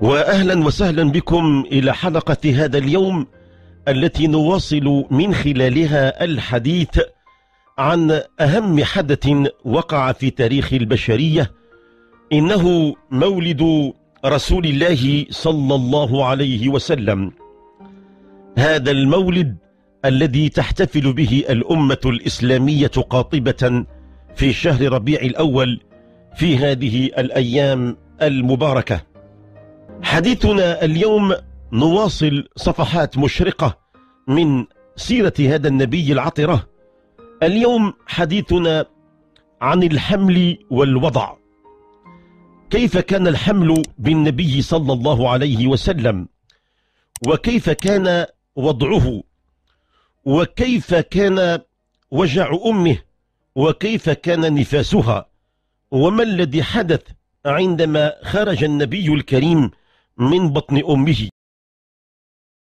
واهلا وسهلا بكم الى حلقه هذا اليوم التي نواصل من خلالها الحديث عن اهم حدث وقع في تاريخ البشريه انه مولد رسول الله صلى الله عليه وسلم هذا المولد الذي تحتفل به الامه الاسلاميه قاطبه في شهر ربيع الاول في هذه الايام المباركه حديثنا اليوم نواصل صفحات مشرقة من سيرة هذا النبي العطرة اليوم حديثنا عن الحمل والوضع كيف كان الحمل بالنبي صلى الله عليه وسلم وكيف كان وضعه وكيف كان وجع أمه وكيف كان نفاسها وما الذي حدث عندما خرج النبي الكريم من بطن أمه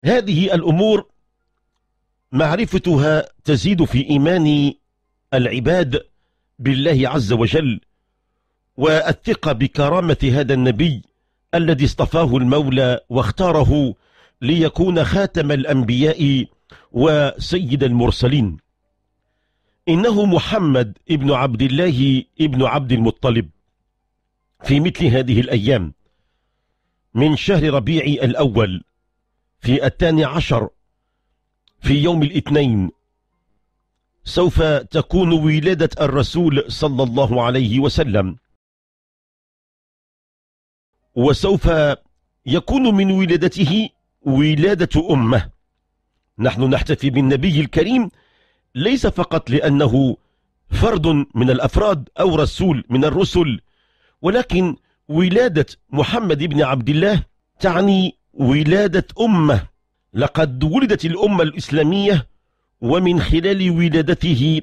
هذه الأمور معرفتها تزيد في إيمان العباد بالله عز وجل والثقة بكرامة هذا النبي الذي اصطفاه المولى واختاره ليكون خاتم الأنبياء وسيد المرسلين إنه محمد ابن عبد الله ابن عبد المطلب في مثل هذه الأيام من شهر ربيع الأول في الثاني عشر في يوم الاثنين سوف تكون ولادة الرسول صلى الله عليه وسلم وسوف يكون من ولادته ولادة أمه نحن نحتفي بالنبي الكريم ليس فقط لأنه فرد من الأفراد أو رسول من الرسل ولكن ولادة محمد بن عبد الله تعني ولادة أمة لقد ولدت الأمة الإسلامية ومن خلال ولادته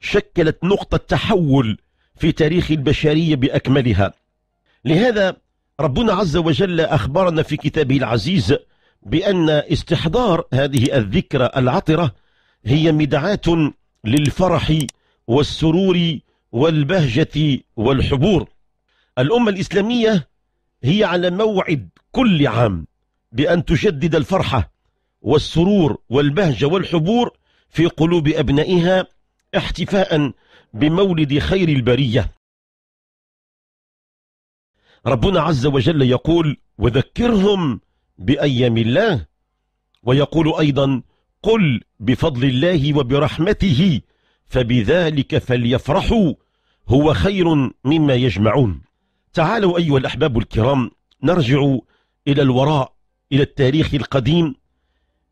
شكلت نقطة تحول في تاريخ البشرية بأكملها لهذا ربنا عز وجل أخبرنا في كتابه العزيز بأن استحضار هذه الذكرى العطرة هي مدعاة للفرح والسرور والبهجة والحبور الأمة الإسلامية هي على موعد كل عام بأن تجدد الفرحة والسرور والبهجة والحبور في قلوب أبنائها احتفاء بمولد خير البرية ربنا عز وجل يقول وذكرهم بأيام الله ويقول أيضا قل بفضل الله وبرحمته فبذلك فليفرحوا هو خير مما يجمعون تعالوا أيها الأحباب الكرام نرجع إلى الوراء إلى التاريخ القديم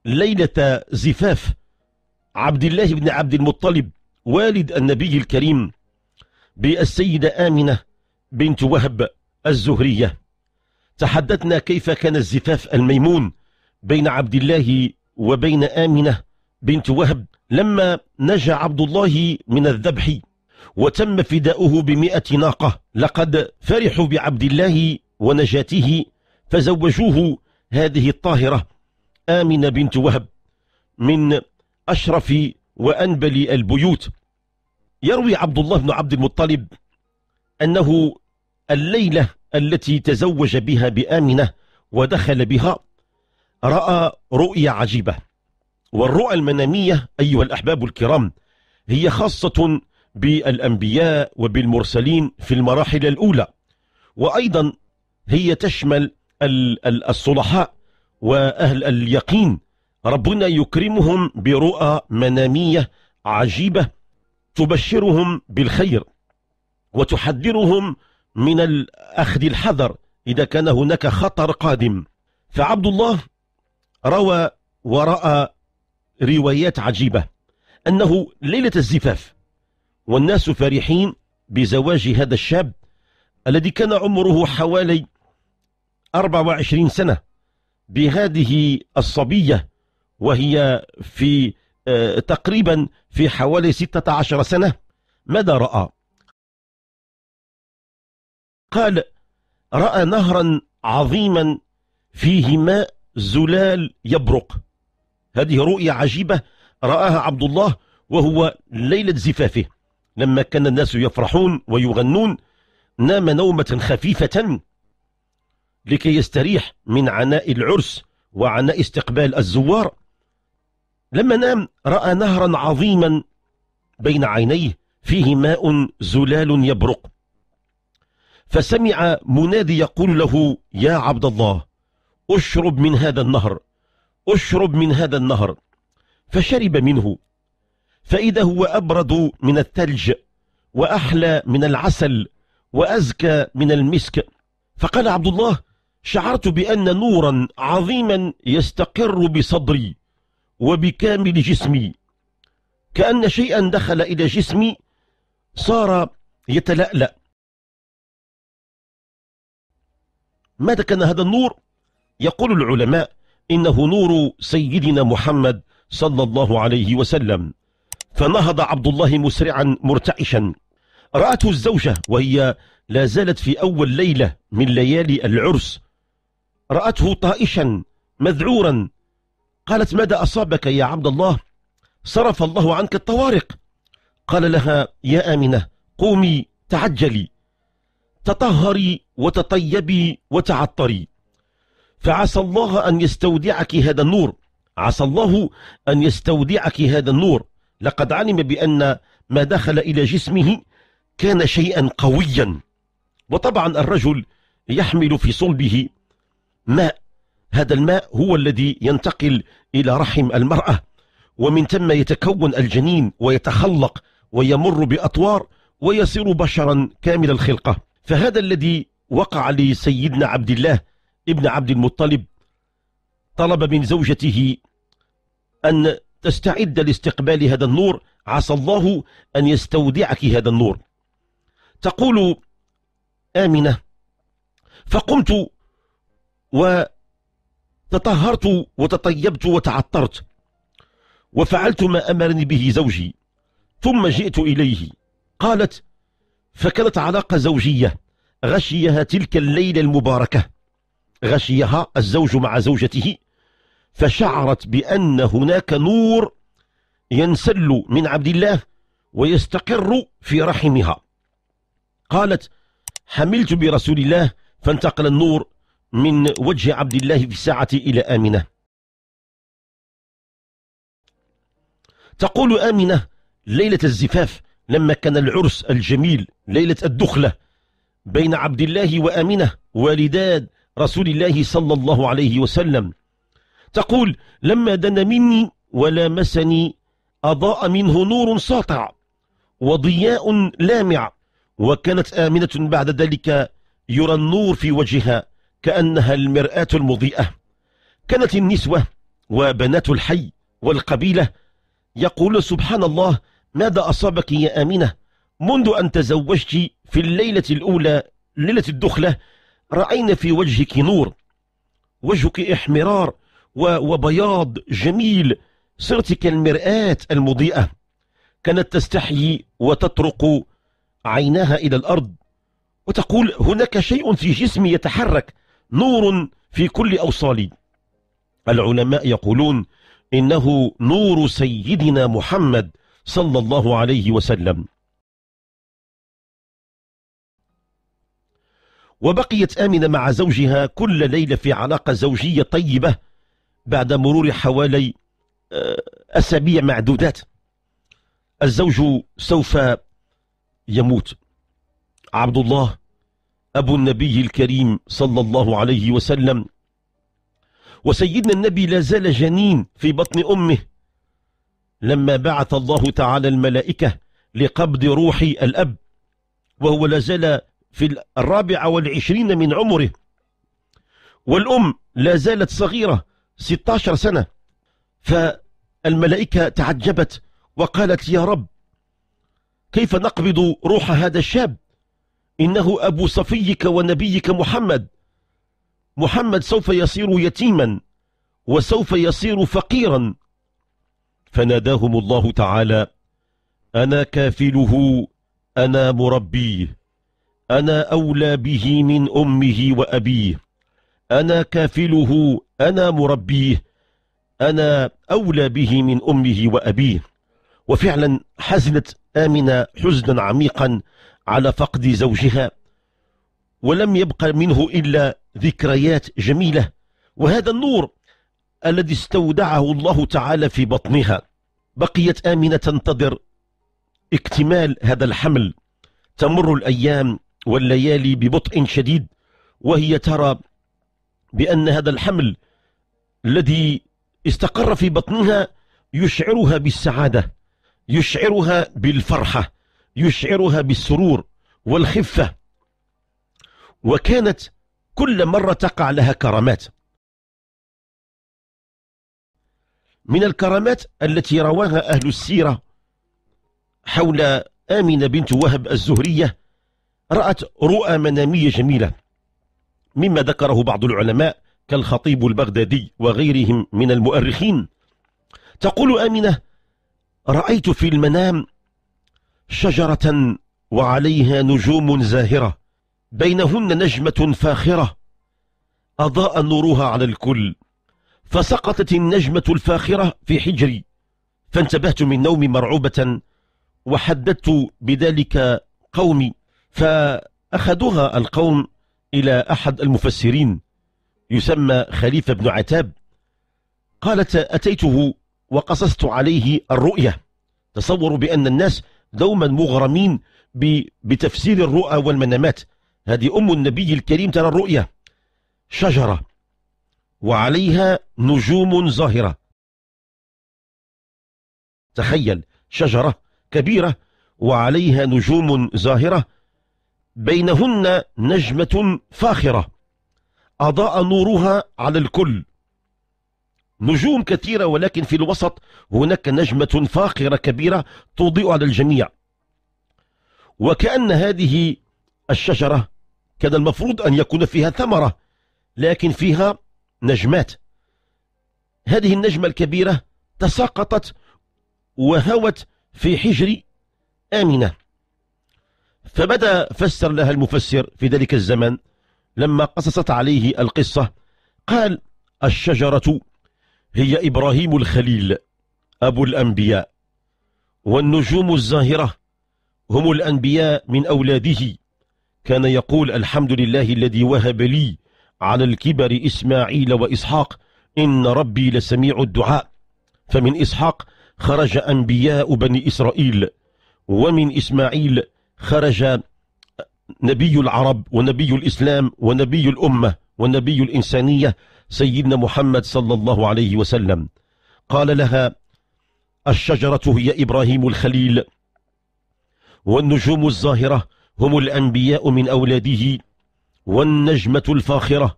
ليلة زفاف عبد الله بن عبد المطلب والد النبي الكريم بالسيدة آمنة بنت وهب الزهرية تحدثنا كيف كان الزفاف الميمون بين عبد الله وبين آمنة بنت وهب لما نجا عبد الله من الذبح وتم فداؤه بمئة ناقة لقد فرحوا بعبد الله ونجاته فزوجوه هذه الطاهرة آمنة بنت وهب من أشرف وأنبل البيوت يروي عبد الله بن عبد المطلب أنه الليلة التي تزوج بها بآمنة ودخل بها رأى رؤيا عجيبة والرؤى المنامية أيها الأحباب الكرام هي خاصة بالأنبياء وبالمرسلين في المراحل الأولى وأيضا هي تشمل الصلحاء وأهل اليقين ربنا يكرمهم برؤى منامية عجيبة تبشرهم بالخير وتحذرهم من الأخذ الحذر إذا كان هناك خطر قادم فعبد الله روى ورأى روايات عجيبة أنه ليلة الزفاف والناس فرحين بزواج هذا الشاب الذي كان عمره حوالي 24 سنة بهذه الصبية وهي في آه، تقريبا في حوالي 16 سنة ماذا رأى قال رأى نهرا عظيما فيه ماء زلال يبرق هذه رؤية عجيبة رآها عبد الله وهو ليلة زفافه لما كان الناس يفرحون ويغنون نام نومة خفيفة لكي يستريح من عناء العرس وعناء استقبال الزوار لما نام رأى نهرا عظيما بين عينيه فيه ماء زلال يبرق فسمع منادي يقول له يا عبد الله اشرب من هذا النهر اشرب من هذا النهر فشرب منه فإذا هو أبرد من الثلج وأحلى من العسل وأزكى من المسك فقال عبد الله شعرت بأن نورا عظيما يستقر بصدري وبكامل جسمي كأن شيئا دخل إلى جسمي صار يتلألأ ماذا كان هذا النور؟ يقول العلماء إنه نور سيدنا محمد صلى الله عليه وسلم فنهض عبد الله مسرعا مرتعشا رأته الزوجة وهي لا زالت في أول ليلة من ليالي العرس رأته طائشا مذعورا قالت ماذا أصابك يا عبد الله صرف الله عنك الطوارق قال لها يا آمنة قومي تعجلي تطهري وتطيبي وتعطري فعسى الله أن يستودعك هذا النور عسى الله أن يستودعك هذا النور لقد علم بأن ما دخل إلى جسمه كان شيئا قويا وطبعا الرجل يحمل في صلبه ماء هذا الماء هو الذي ينتقل إلى رحم المرأة ومن ثم يتكون الجنين ويتخلق ويمر بأطوار ويصير بشرا كامل الخلقة فهذا الذي وقع لسيدنا عبد الله ابن عبد المطلب طلب من زوجته أن تستعد لاستقبال هذا النور عسى الله أن يستودعك هذا النور تقول آمنة فقمت وتطهرت وتطيبت وتعطرت وفعلت ما أمرني به زوجي ثم جئت إليه قالت فكانت علاقة زوجية غشيها تلك الليلة المباركة غشيها الزوج مع زوجته فشعرت بأن هناك نور ينسل من عبد الله ويستقر في رحمها قالت حملت برسول الله فانتقل النور من وجه عبد الله في الساعة إلى آمنة تقول آمنة ليلة الزفاف لما كان العرس الجميل ليلة الدخلة بين عبد الله وآمنة والداد رسول الله صلى الله عليه وسلم تقول لما دن مني ولامسني أضاء منه نور ساطع وضياء لامع وكانت آمنة بعد ذلك يرى النور في وجهها كأنها المرآة المضيئة كانت النسوة وبنات الحي والقبيلة يقول سبحان الله ماذا أصابك يا آمنة منذ أن تزوجت في الليلة الأولى ليلة الدخلة رأينا في وجهك نور وجهك إحمرار وبياض جميل صرت كالمرآة المضيئة كانت تستحيي وتطرق عيناها إلى الأرض وتقول هناك شيء في جسمي يتحرك نور في كل أوصالي العلماء يقولون إنه نور سيدنا محمد صلى الله عليه وسلم وبقيت آمنة مع زوجها كل ليلة في علاقة زوجية طيبة بعد مرور حوالي آه، أسابيع معدودات الزوج سوف يموت عبد الله أبو النبي الكريم صلى الله عليه وسلم وسيدنا النبي لا زال جنين في بطن أمه لما بعث الله تعالى الملائكة لقبض روح الأب وهو لا زال في الرابعة والعشرين من عمره والأم لا زالت صغيرة 16 سنة فالملائكة تعجبت وقالت يا رب كيف نقبض روح هذا الشاب إنه أبو صفيك ونبيك محمد محمد سوف يصير يتيما وسوف يصير فقيرا فناداهم الله تعالى أنا كافله أنا مربيه أنا أولى به من أمه وأبيه أنا كافله أنا مربيه أنا أولى به من أمه وأبيه وفعلا حزنت آمنة حزنا عميقا على فقد زوجها ولم يبقى منه إلا ذكريات جميلة وهذا النور الذي استودعه الله تعالى في بطنها بقيت آمنة تنتظر اكتمال هذا الحمل تمر الأيام والليالي ببطء شديد وهي ترى بأن هذا الحمل الذي استقر في بطنها يشعرها بالسعادة يشعرها بالفرحة يشعرها بالسرور والخفة وكانت كل مرة تقع لها كرامات من الكرامات التي رواها أهل السيرة حول آمنة بنت وهب الزهرية رأت رؤى منامية جميلة مما ذكره بعض العلماء كالخطيب البغدادي وغيرهم من المؤرخين تقول آمنة رأيت في المنام شجرة وعليها نجوم زاهرة بينهن نجمة فاخرة أضاء نورها على الكل فسقطت النجمة الفاخرة في حجري فانتبهت من نومي مرعوبة وحددت بذلك قومي فأخذوها القوم إلى أحد المفسرين يسمى خليفة بن عتاب قالت أتيته وقصصت عليه الرؤية تصوروا بأن الناس دوما مغرمين بتفسير الرؤى والمنامات هذه أم النبي الكريم ترى الرؤية شجرة وعليها نجوم ظاهرة تخيل شجرة كبيرة وعليها نجوم ظاهرة بينهن نجمة فاخرة أضاء نورها على الكل نجوم كثيرة ولكن في الوسط هناك نجمة فاخرة كبيرة تضيء على الجميع وكأن هذه الشجرة كان المفروض أن يكون فيها ثمرة لكن فيها نجمات هذه النجمة الكبيرة تساقطت وهوت في حجر آمنة فماذا فسر لها المفسر في ذلك الزمن لما قصصت عليه القصة قال الشجرة هي إبراهيم الخليل أبو الأنبياء والنجوم الزاهرة هم الأنبياء من أولاده كان يقول الحمد لله الذي وهب لي على الكبر إسماعيل وإسحاق إن ربي لسميع الدعاء فمن إسحاق خرج أنبياء بني إسرائيل ومن إسماعيل خرج نبي العرب ونبي الإسلام ونبي الأمة ونبي الإنسانية سيدنا محمد صلى الله عليه وسلم قال لها الشجرة هي إبراهيم الخليل والنجوم الزاهرة هم الأنبياء من أولاده والنجمة الفاخرة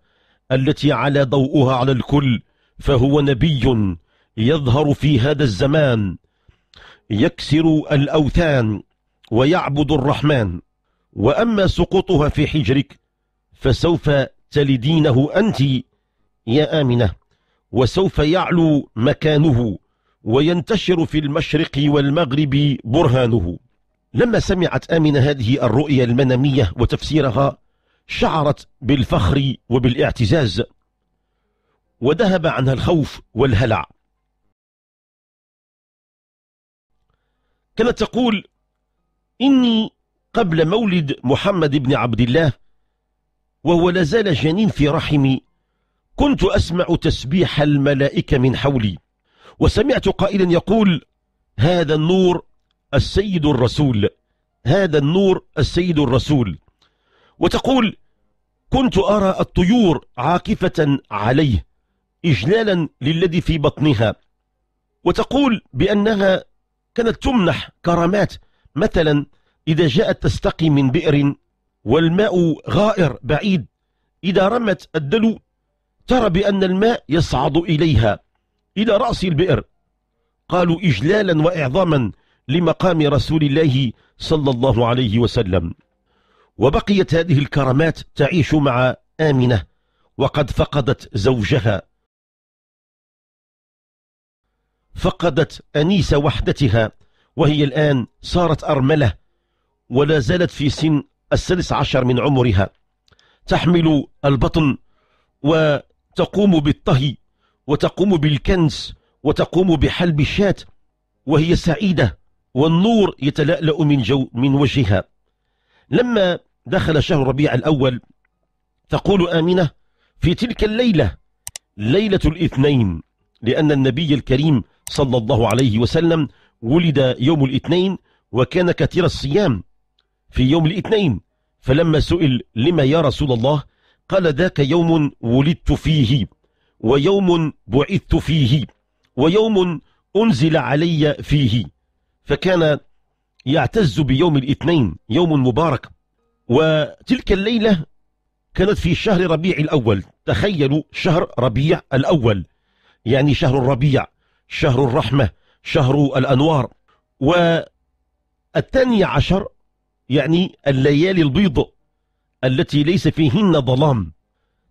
التي على ضوءها على الكل فهو نبي يظهر في هذا الزمان يكسر الأوثان ويعبد الرحمن وأما سقوطها في حجرك فسوف تلدينه أنت يا آمنة وسوف يعلو مكانه وينتشر في المشرق والمغرب برهانه لما سمعت آمنة هذه الرؤية المنامية وتفسيرها شعرت بالفخر وبالاعتزاز وذهب عنها الخوف والهلع كانت تقول إني قبل مولد محمد بن عبد الله وهو لازال جنين في رحمي كنت أسمع تسبيح الملائكة من حولي وسمعت قائلا يقول هذا النور السيد الرسول هذا النور السيد الرسول وتقول كنت أرى الطيور عاكفة عليه إجلالا للذي في بطنها وتقول بأنها كانت تمنح كرامات مثلا إذا جاءت تستقي من بئر والماء غائر بعيد إذا رمت الدلو ترى بأن الماء يصعد إليها إلى رأس البئر قالوا إجلالا وإعظاما لمقام رسول الله صلى الله عليه وسلم وبقيت هذه الكرامات تعيش مع آمنة وقد فقدت زوجها فقدت أنيس وحدتها وهي الآن صارت أرملة ولا زالت في سن السادس عشر من عمرها تحمل البطن وتقوم بالطهي وتقوم بالكنس وتقوم بحلب الشاة وهي سعيدة والنور يتلألأ من, جو من وجهها لما دخل شهر ربيع الأول تقول آمنة في تلك الليلة ليلة الاثنين لأن النبي الكريم صلى الله عليه وسلم ولد يوم الاثنين وكان كثير الصيام في يوم الاثنين فلما سئل لما يا رسول الله قال ذاك يوم ولدت فيه ويوم بعثت فيه ويوم أنزل علي فيه فكان يعتز بيوم الاثنين يوم مبارك وتلك الليلة كانت في شهر ربيع الأول تخيلوا شهر ربيع الأول يعني شهر الربيع شهر الرحمة شهر الأنوار والثاني عشر يعني الليالي البيض التي ليس فيهن ظلام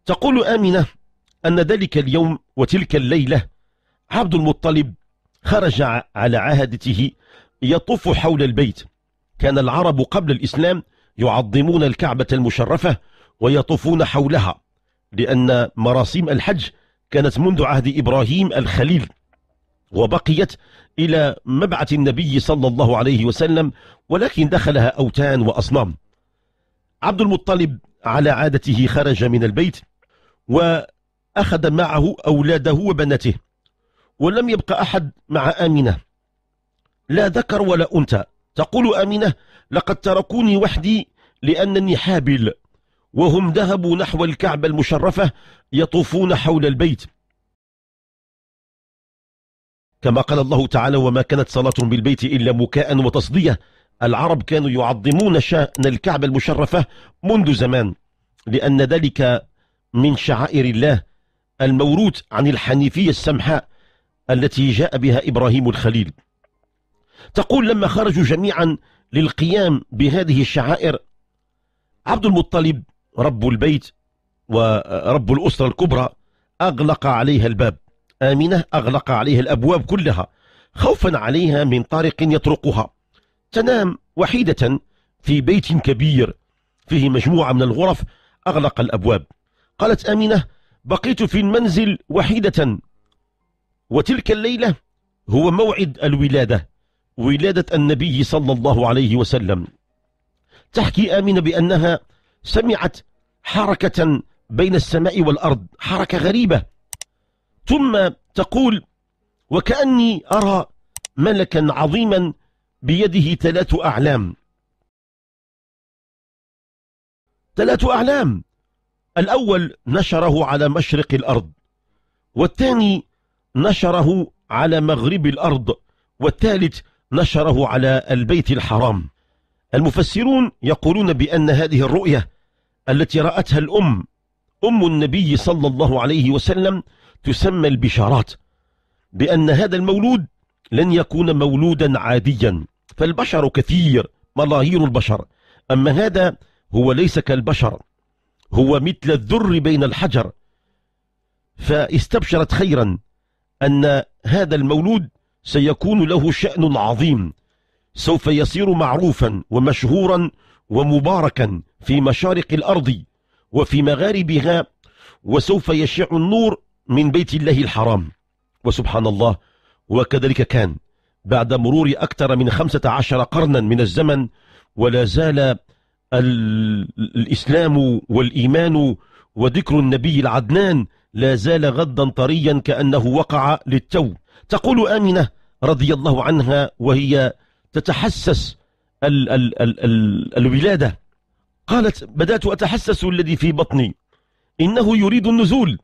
تقول آمنة أن ذلك اليوم وتلك الليلة عبد المطلب خرج على عهدته يطوف حول البيت كان العرب قبل الإسلام يعظمون الكعبة المشرفة ويطوفون حولها لأن مراسيم الحج كانت منذ عهد إبراهيم الخليل وبقيت إلى مبعث النبي صلى الله عليه وسلم ولكن دخلها أوتان وأصنام عبد المطلب على عادته خرج من البيت وأخذ معه أولاده وبنته ولم يبقى أحد مع آمنة لا ذكر ولا أنثى تقول آمنة لقد تركوني وحدي لأنني حابل وهم ذهبوا نحو الكعبة المشرفة يطوفون حول البيت كما قال الله تعالى وما كانت صلاة بالبيت إلا مكاء وتصدية العرب كانوا يعظمون شأن الكعبة المشرفة منذ زمان لأن ذلك من شعائر الله الموروث عن الحنيفية السمحاء التي جاء بها إبراهيم الخليل تقول لما خرجوا جميعا للقيام بهذه الشعائر عبد المطلب رب البيت ورب الأسرة الكبرى أغلق عليها الباب آمنة أغلق عليها الأبواب كلها خوفا عليها من طارق يطرقها تنام وحيدة في بيت كبير فيه مجموعة من الغرف أغلق الأبواب قالت آمنة بقيت في المنزل وحيدة وتلك الليلة هو موعد الولادة ولادة النبي صلى الله عليه وسلم تحكي آمنة بأنها سمعت حركة بين السماء والأرض حركة غريبة ثم تقول وكأني أرى ملكا عظيما بيده ثلاث أعلام ثلاث أعلام الأول نشره على مشرق الأرض والثاني نشره على مغرب الأرض والثالث نشره على البيت الحرام المفسرون يقولون بأن هذه الرؤية التي رأتها الأم أم النبي صلى الله عليه وسلم تسمى البشارات بأن هذا المولود لن يكون مولودا عاديا فالبشر كثير ملايير البشر أما هذا هو ليس كالبشر هو مثل الذر بين الحجر فاستبشرت خيرا أن هذا المولود سيكون له شأن عظيم سوف يصير معروفا ومشهورا ومباركا في مشارق الأرض وفي مغاربها وسوف يشع النور من بيت الله الحرام وسبحان الله وكذلك كان بعد مرور أكثر من خمسة عشر قرنا من الزمن ولا زال الإسلام والإيمان وذكر النبي العدنان لا زال غدا طريا كأنه وقع للتو تقول آمنة رضي الله عنها وهي تتحسس ال ال ال ال الولادة قالت بدأت أتحسس الذي في بطني إنه يريد النزول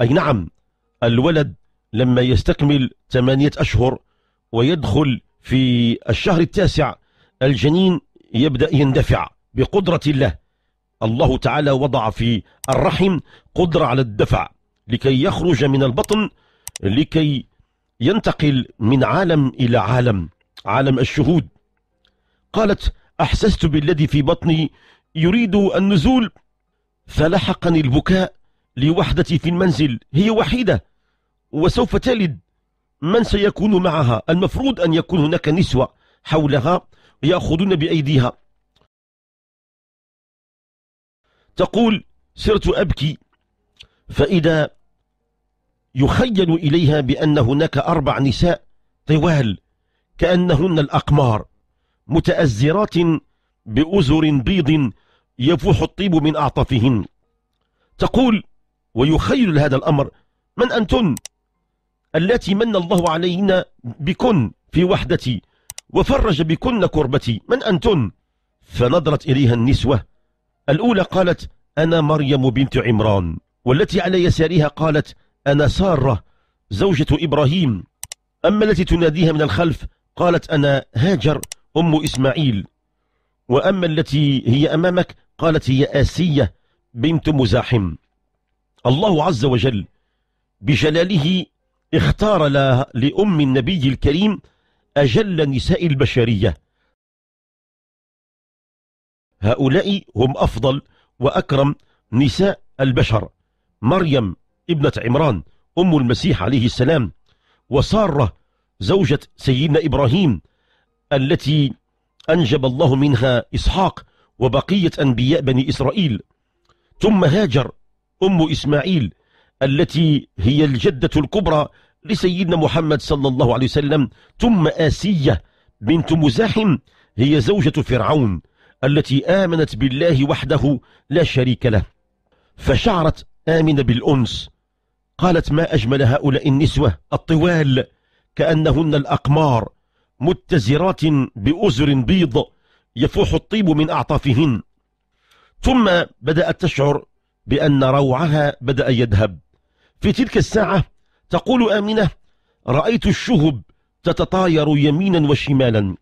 أي نعم الولد لما يستكمل ثمانية أشهر ويدخل في الشهر التاسع الجنين يبدأ يندفع بقدرة الله الله تعالى وضع في الرحم قدرة على الدفع لكي يخرج من البطن لكي ينتقل من عالم إلى عالم عالم الشهود قالت أحسست بالذي في بطني يريد النزول فلحقني البكاء لوحدتي في المنزل هي وحيدة وسوف تلد من سيكون معها المفروض أن يكون هناك نسوة حولها يأخذون بأيديها تقول سرت أبكي فإذا يخيل إليها بأن هناك أربع نساء طوال كأنهن الأقمار متأزرات بأزر بيض يفوح الطيب من أعطفهن تقول ويخيل لهذا الأمر من أنتن التي من الله علينا بكن في وحدتي وفرج بكن كربتي من أنتن فنظرت إليها النسوة الأولى قالت أنا مريم بنت عمران والتي على يسارها قالت أنا سارة زوجة إبراهيم أما التي تناديها من الخلف قالت أنا هاجر أم إسماعيل وأما التي هي أمامك قالت هي آسية بنت مزاحم الله عز وجل بجلاله اختار لأم النبي الكريم أجل نساء البشرية هؤلاء هم أفضل وأكرم نساء البشر مريم ابنة عمران أم المسيح عليه السلام وسارة زوجة سيدنا إبراهيم التي أنجب الله منها إسحاق وبقية أنبياء بني إسرائيل ثم هاجر أم إسماعيل التي هي الجدة الكبرى لسيدنا محمد صلى الله عليه وسلم ثم آسية بنت مزاحم هي زوجة فرعون التي آمنت بالله وحده لا شريك له فشعرت آمنة بالأنس قالت ما أجمل هؤلاء النسوة الطوال كأنهن الأقمار متزرات بأزر بيض يفوح الطيب من أعطافهن ثم بدأت تشعر بأن روعها بدأ يذهب في تلك الساعة تقول آمنة رأيت الشهب تتطاير يمينا وشمالا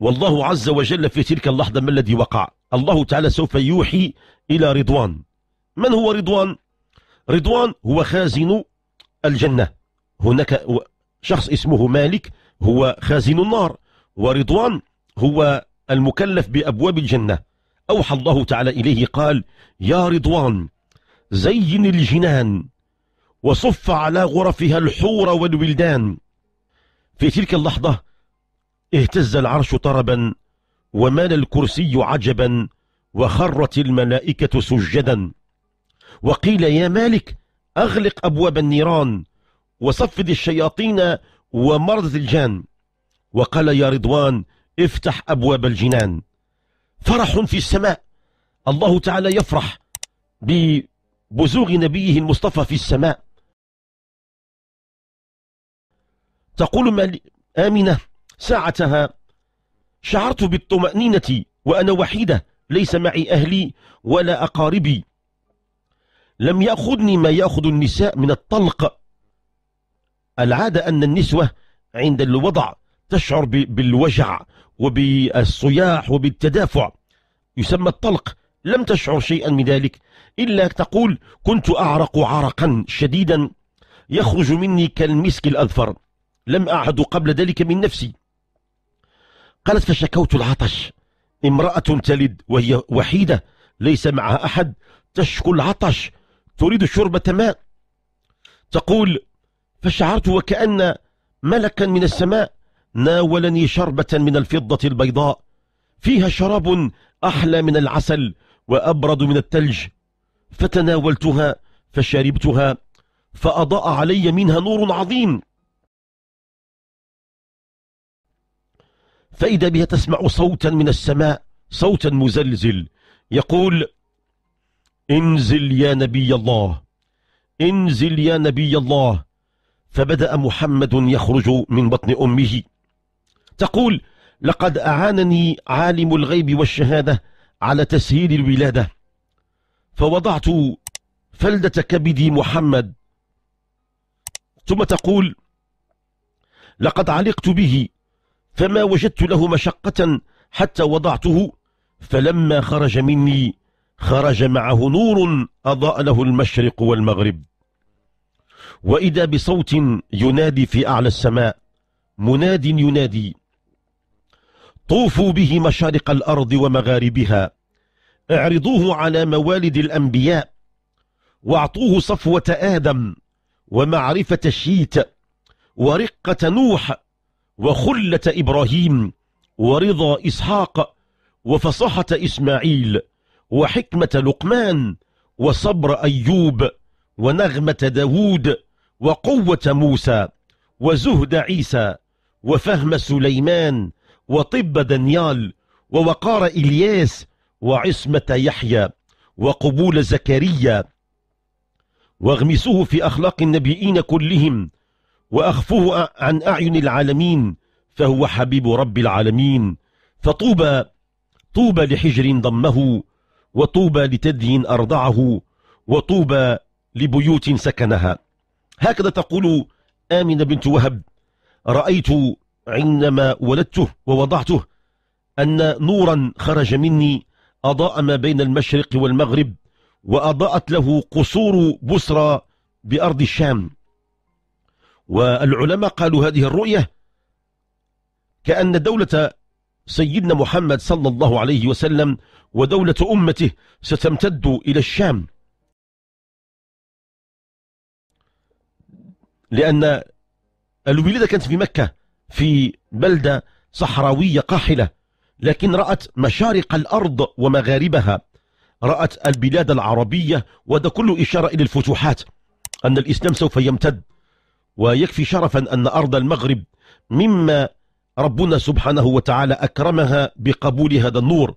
والله عز وجل في تلك اللحظة ما الذي وقع الله تعالى سوف يوحي إلى رضوان من هو رضوان رضوان هو خازن الجنة هناك شخص اسمه مالك هو خازن النار ورضوان هو المكلف بأبواب الجنة أوحى الله تعالى إليه قال يا رضوان زين الجنان وصف على غرفها الحور والولدان في تلك اللحظة اهتز العرش طربا ومال الكرسي عجبا وخرت الملائكة سجدا وقيل يا مالك أغلق أبواب النيران وصفد الشياطين ومرض الجان وقال يا رضوان افتح أبواب الجنان فرح في السماء الله تعالى يفرح ببزوغ نبيه المصطفى في السماء تقول آمنة ساعتها شعرت بالطمأنينة وأنا وحيدة ليس معي أهلي ولا أقاربي لم يأخذني ما يأخذ النساء من الطلق العادة أن النسوة عند الوضع تشعر بالوجع وبالصياح وبالتدافع يسمى الطلق لم تشعر شيئا من ذلك إلا تقول كنت أعرق عرقا شديدا يخرج مني كالمسك الأذفر لم أعد قبل ذلك من نفسي قالت فشكوت العطش امرأة تلد وهي وحيدة ليس معها أحد تشكو العطش تريد شربة ماء تقول فشعرت وكأن ملكا من السماء ناولني شربة من الفضة البيضاء فيها شراب أحلى من العسل وأبرد من التلج فتناولتها فشربتها فأضاء علي منها نور عظيم فإذا بها تسمع صوتا من السماء صوتا مزلزل يقول انزل يا نبي الله انزل يا نبي الله فبدأ محمد يخرج من بطن أمه تقول لقد أعانني عالم الغيب والشهادة على تسهيل الولادة فوضعت فلدة كبدي محمد ثم تقول لقد علقت به فما وجدت له مشقة حتى وضعته فلما خرج مني خرج معه نور أضاء له المشرق والمغرب وإذا بصوت ينادي في أعلى السماء مناد ينادي طوفوا به مشارق الأرض ومغاربها اعرضوه على موالد الأنبياء واعطوه صفوة آدم ومعرفة الشيت ورقة نوح وخلة إبراهيم ورضا إسحاق وفصحة إسماعيل وحكمة لقمان وصبر أيوب ونغمة داود وقوة موسى وزهد عيسى وفهم سليمان وطب دانيال ووقار إلياس وعصمة يحيى وقبول زكريا واغمسوه في أخلاق النبيين كلهم وأخفوه عن أعين العالمين فهو حبيب رب العالمين فطوبى طوبى لحجر ضمه وطوبى لتدي أرضعه وطوبى لبيوت سكنها هكذا تقول آمنة بنت وهب رأيت عندما ولدته ووضعته أن نورا خرج مني أضاء ما بين المشرق والمغرب وأضاءت له قصور بصرى بأرض الشام والعلماء قالوا هذه الرؤية كأن دولة سيدنا محمد صلى الله عليه وسلم ودولة أمته ستمتد إلى الشام لأن الولادة كانت في مكة في بلدة صحراوية قاحلة لكن رأت مشارق الأرض ومغاربها رأت البلاد العربية وده كله إشارة إلى الفتوحات أن الإسلام سوف يمتد ويكفي شرفا أن أرض المغرب مما ربنا سبحانه وتعالى أكرمها بقبول هذا النور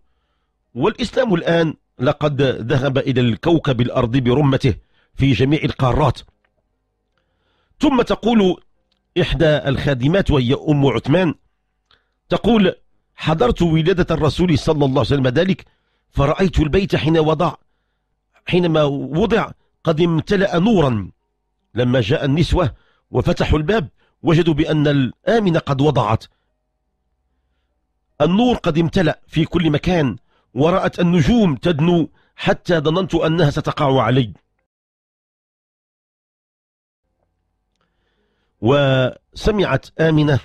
والإسلام الآن لقد ذهب إلى الكوكب الأرضي برمته في جميع القارات ثم تقول إحدى الخادمات وهي أم عثمان تقول حضرت ولادة الرسول صلى الله عليه وسلم ذلك فرأيت البيت حين وضع حينما وضع قد امتلأ نورا لما جاء النسوة وفتحوا الباب وجدوا بأن الآمنة قد وضعت النور قد امتلأ في كل مكان ورأت النجوم تدنو حتى ظننت أنها ستقع علي وسمعت آمنة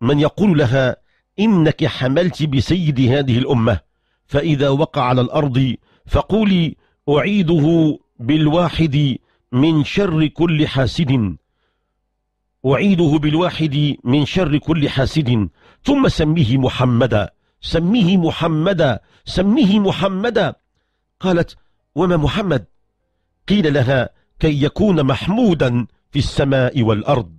من يقول لها إنك حملت بسيد هذه الأمة فإذا وقع على الأرض فقولي أعيده بالواحد من شر كل حاسد أعيده بالواحد من شر كل حاسد ثم سميه محمدا سميه محمدا سميه محمدا قالت وما محمد قيل لها كي يكون محمودا في السماء والأرض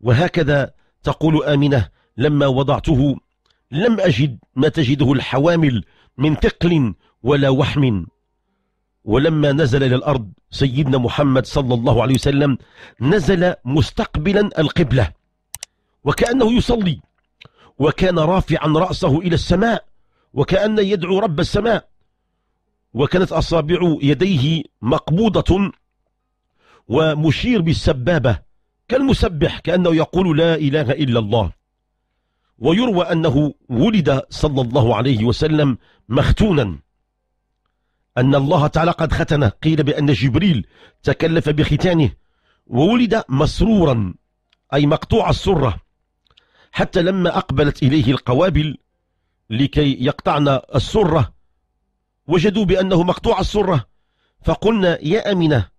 وهكذا تقول آمنة لما وضعته لم أجد ما تجده الحوامل من ثقل ولا وحم ولما نزل إلى الأرض سيدنا محمد صلى الله عليه وسلم نزل مستقبلا القبلة وكأنه يصلي وكان رافعا رأسه إلى السماء وكأن يدعو رب السماء وكانت أصابع يديه مقبوضة ومشير بالسبابة كالمسبح كأنه يقول لا إله إلا الله ويروى أنه ولد صلى الله عليه وسلم مختونا أن الله تعالى قد ختنه قيل بأن جبريل تكلف بختانه وولد مسرورا أي مقطوع السرة حتى لما أقبلت إليه القوابل لكي يقطعن السرة وجدوا بأنه مقطوع السرة فقلنا يا أمنة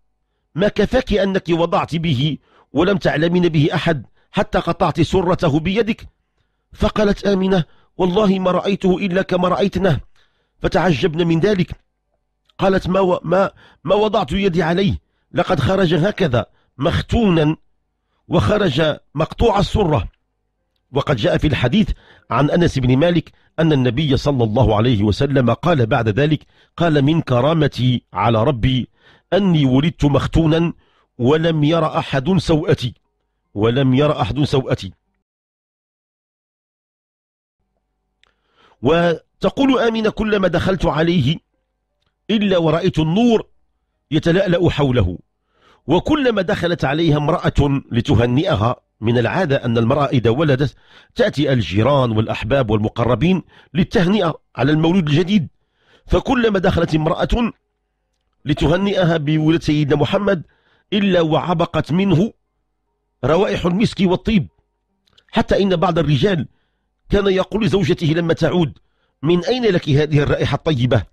ما كفاك أنك وضعت به ولم تعلمين به أحد حتى قطعت سرته بيدك فقالت آمنة والله ما رأيته إلا كما رأيتنا فتعجبنا من ذلك قالت ما, و... ما... ما وضعت يدي عليه لقد خرج هكذا مختونا وخرج مقطوع السرة وقد جاء في الحديث عن أنس بن مالك أن النبي صلى الله عليه وسلم قال بعد ذلك قال من كرامتي على ربي أني ولدت مختونا ولم ير أحد سوءتي ولم ير أحد سوءتي وتقول آمنة كلما دخلت عليه إلا ورأيت النور يتلألأ حوله وكلما دخلت عليها امرأة لتهنئها من العادة أن المرأة إذا ولدت تأتي الجيران والأحباب والمقربين للتهنئة على المولود الجديد فكلما دخلت امرأة لتهنئها بولادة سيدنا محمد إلا وعبقت منه روائح المسك والطيب حتى إن بعض الرجال كان يقول لزوجته لما تعود من أين لك هذه الرائحة الطيبة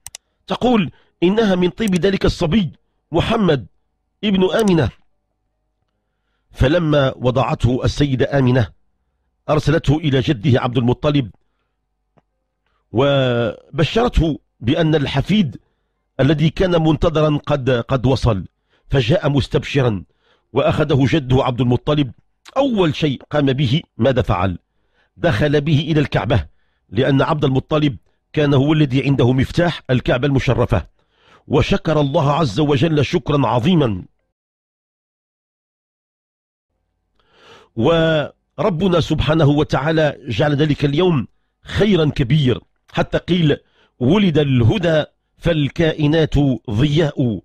تقول إنها من طيب ذلك الصبي محمد ابن آمنة فلما وضعته السيدة آمنة أرسلته إلى جده عبد المطلب وبشرته بأن الحفيد الذي كان منتظرا قد قد وصل فجاء مستبشرا وأخذه جده عبد المطلب أول شيء قام به ماذا فعل دخل به إلى الكعبة لأن عبد المطلب كان هو الذي عنده مفتاح الكعبة المشرفة وشكر الله عز وجل شكرا عظيما وربنا سبحانه وتعالى جعل ذلك اليوم خيرا كبير حتى قيل ولد الهدى فالكائنات ضياء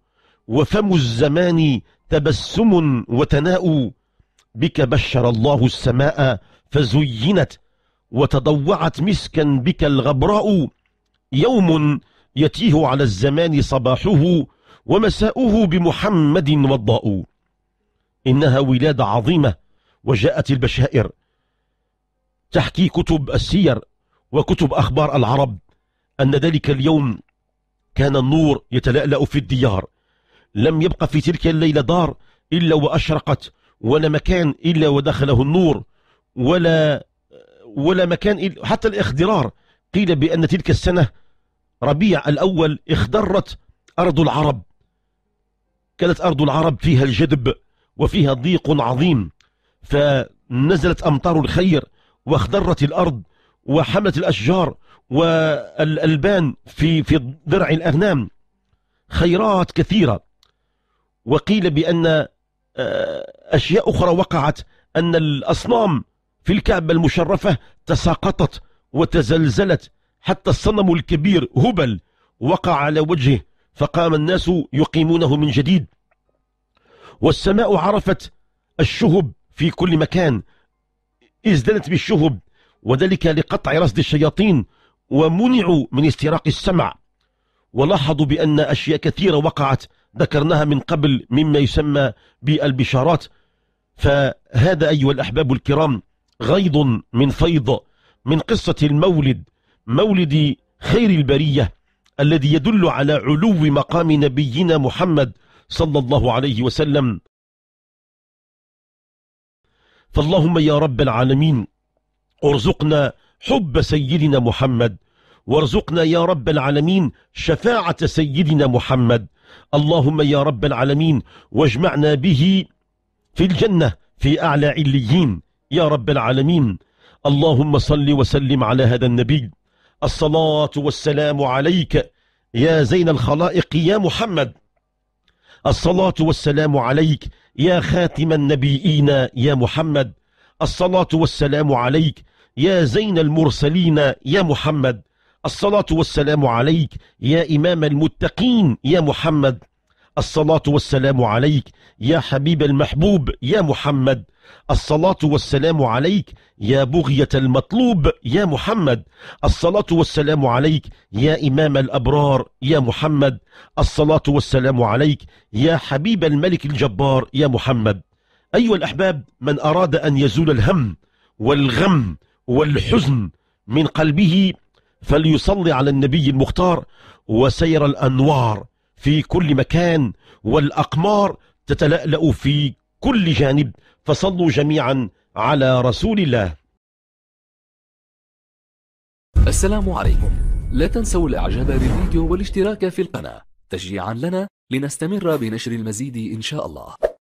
وفم الزمان تبسم وتناء بك بشر الله السماء فزينت وتضوعت مسكا بك الغبراء يوم يتيه على الزمان صباحه ومساؤه بمحمد وضاء إنها ولادة عظيمة وجاءت البشائر تحكي كتب السير وكتب أخبار العرب أن ذلك اليوم كان النور يتلألأ في الديار لم يبقى في تلك الليلة دار إلا وأشرقت ولا مكان إلا ودخله النور ولا ولا مكان إلا حتى الاخضرار قيل بأن تلك السنة ربيع الأول اخضرت أرض العرب كانت أرض العرب فيها الجدب وفيها ضيق عظيم فنزلت أمطار الخير واخضرت الأرض وحملت الأشجار والألبان في في درع الأغنام خيرات كثيرة وقيل بأن آه، أشياء أخرى وقعت أن الأصنام في الكعبة المشرفة تساقطت وتزلزلت حتى الصنم الكبير هبل وقع على وجهه فقام الناس يقيمونه من جديد والسماء عرفت الشهب في كل مكان ازدلت بالشهب وذلك لقطع رصد الشياطين ومنعوا من استراق السمع ولاحظوا بأن أشياء كثيرة وقعت ذكرناها من قبل مما يسمى بالبشارات فهذا أيها الأحباب الكرام غيض من فيض من قصة المولد مولد خير البرية الذي يدل على علو مقام نبينا محمد صلى الله عليه وسلم فاللهم يا رب العالمين ارزقنا حب سيدنا محمد وارزقنا يا رب العالمين شفاعة سيدنا محمد اللهم يا رب العالمين واجمعنا به في الجنة في أعلى عليين يا رب العالمين اللهم صل وسلم على هذا النبي الصلاة والسلام عليك يا زين الخلائق يا محمد الصلاة والسلام عليك يا خاتم النبيين يا محمد الصلاة والسلام عليك يا زين المرسلين يا محمد الصلاة والسلام عليك يا إمام المتقين يا محمد الصلاة والسلام عليك يا حبيب المحبوب يا محمد الصلاة والسلام عليك يا بغية المطلوب يا محمد الصلاة والسلام عليك يا إمام الأبرار يا محمد الصلاة والسلام عليك يا حبيب الملك الجبار يا محمد أيها الأحباب من أراد أن يزول الهم والغم والحزن من قلبه فليصلي على النبي المختار وسير الأنوار في كل مكان والأقمار تتلألأ في كل جانب فصلوا جميعا على رسول الله السلام عليكم لا تنسوا الاعجاب بالفيديو والاشتراك في القناة تشجيعا لنا لنستمر بنشر المزيد ان شاء الله